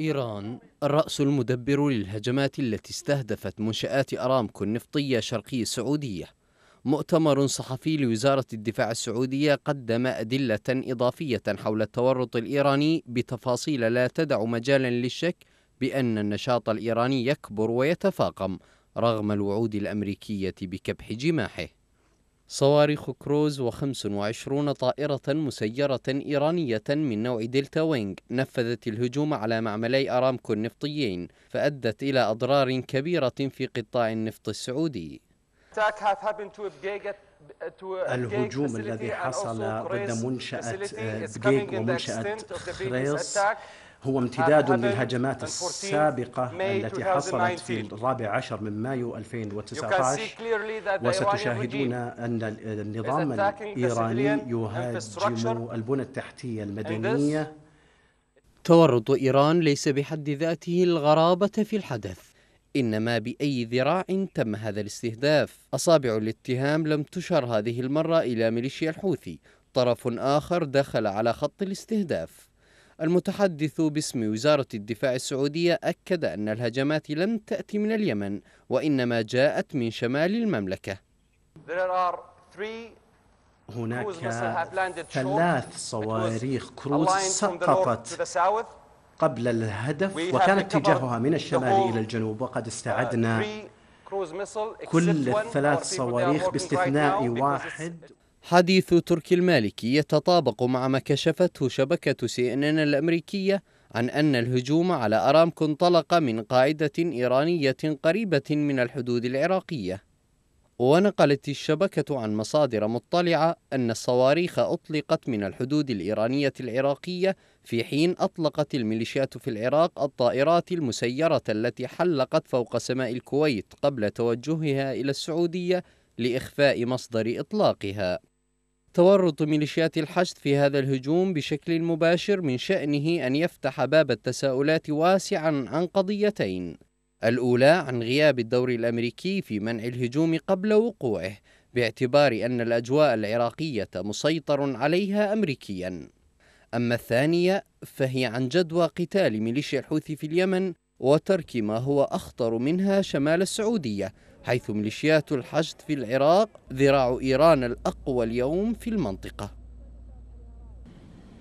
إيران الرأس المدبر للهجمات التي استهدفت منشآت أرامكو النفطية شرقي السعودية مؤتمر صحفي لوزارة الدفاع السعودية قدم أدلة إضافية حول التورط الإيراني بتفاصيل لا تدع مجالا للشك بأن النشاط الإيراني يكبر ويتفاقم رغم الوعود الأمريكية بكبح جماحه صواريخ كروز و25 طائرة مسيرة إيرانية من نوع دلتا وينج نفذت الهجوم على معملي أرامكو النفطيين فأدت إلى أضرار كبيرة في قطاع النفط السعودي الهجوم الذي حصل ضد منشأة بيك ومنشأة خريص هو امتداد للهجمات السابقة التي حصلت في الرابع عشر من مايو 2019 وستشاهدون أن النظام الإيراني يهاجم البنى التحتية المدنية تورط إيران ليس بحد ذاته الغرابة في الحدث إنما بأي ذراع تم هذا الاستهداف أصابع الاتهام لم تشر هذه المرة إلى ميليشيا الحوثي طرف آخر دخل على خط الاستهداف المتحدث باسم وزارة الدفاع السعودية أكد أن الهجمات لم تأتي من اليمن وإنما جاءت من شمال المملكة هناك ثلاث صواريخ كروز سقطت قبل الهدف وكانت اتجاهها من الشمال إلى الجنوب وقد uh, استعدنا كل الثلاث صواريخ باستثناء واحد حديث تركي المالكي يتطابق مع ما كشفته شبكة سي إن إن الأمريكية عن أن الهجوم على أرامكو انطلق من قاعدة إيرانية قريبة من الحدود العراقية ونقلت الشبكة عن مصادر مطلعة أن الصواريخ أطلقت من الحدود الإيرانية العراقية في حين أطلقت الميليشيات في العراق الطائرات المسيرة التي حلقت فوق سماء الكويت قبل توجهها إلى السعودية لإخفاء مصدر إطلاقها تورط ميليشيات الحشد في هذا الهجوم بشكل مباشر من شأنه أن يفتح باب التساؤلات واسعا عن قضيتين الأولى عن غياب الدور الأمريكي في منع الهجوم قبل وقوعه باعتبار أن الأجواء العراقية مسيطر عليها أمريكيا أما الثانية فهي عن جدوى قتال ميليشيا الحوثي في اليمن وترك ما هو أخطر منها شمال السعودية حيث ميليشيات الحشد في العراق ذراع إيران الأقوى اليوم في المنطقة